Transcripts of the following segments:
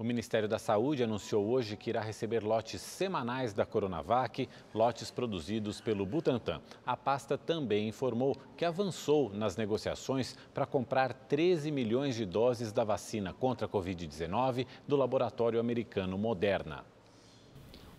O Ministério da Saúde anunciou hoje que irá receber lotes semanais da Coronavac, lotes produzidos pelo Butantan. A pasta também informou que avançou nas negociações para comprar 13 milhões de doses da vacina contra a Covid-19 do laboratório americano Moderna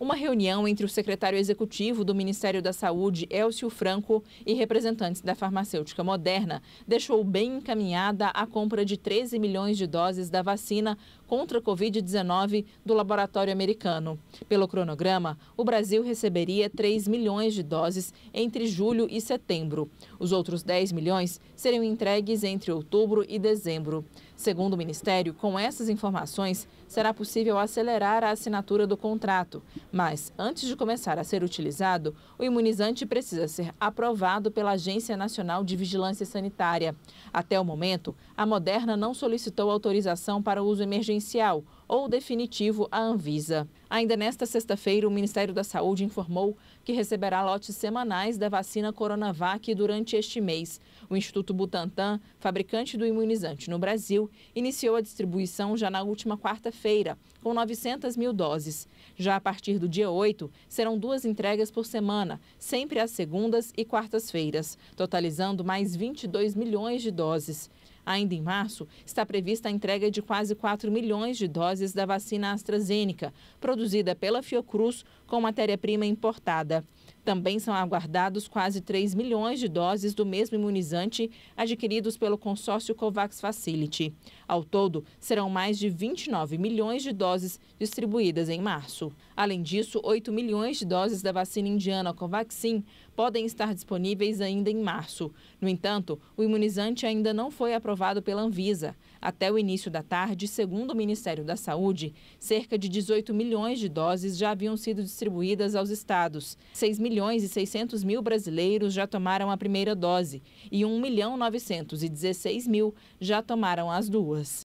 uma reunião entre o secretário executivo do Ministério da Saúde, Elcio Franco, e representantes da farmacêutica Moderna deixou bem encaminhada a compra de 13 milhões de doses da vacina contra a Covid-19 do laboratório americano. Pelo cronograma, o Brasil receberia 3 milhões de doses entre julho e setembro. Os outros 10 milhões seriam entregues entre outubro e dezembro. Segundo o Ministério, com essas informações, será possível acelerar a assinatura do contrato. Mas, antes de começar a ser utilizado, o imunizante precisa ser aprovado pela Agência Nacional de Vigilância Sanitária. Até o momento, a Moderna não solicitou autorização para uso emergencial ou definitivo à Anvisa. Ainda nesta sexta-feira, o Ministério da Saúde informou que receberá lotes semanais da vacina Coronavac durante este mês. O Instituto Butantan, fabricante do imunizante no Brasil, iniciou a distribuição já na última quarta-feira, com 900 mil doses. Já a partir do dia 8, serão duas entregas por semana, sempre às segundas e quartas-feiras, totalizando mais 22 milhões de doses. Ainda em março, está prevista a entrega de quase 4 milhões de doses da vacina AstraZeneca, produzida pela Fiocruz com matéria-prima importada. Também são aguardados quase 3 milhões de doses do mesmo imunizante adquiridos pelo consórcio COVAX Facility. Ao todo, serão mais de 29 milhões de doses distribuídas em março. Além disso, 8 milhões de doses da vacina indiana Covaxin podem estar disponíveis ainda em março. No entanto, o imunizante ainda não foi aprovado pela Anvisa. Até o início da tarde, segundo o Ministério da Saúde, cerca de 18 milhões de doses já haviam sido distribuídas aos estados. 6 milhões milhões e 600 mil brasileiros já tomaram a primeira dose e 1 milhão 916 mil já tomaram as duas.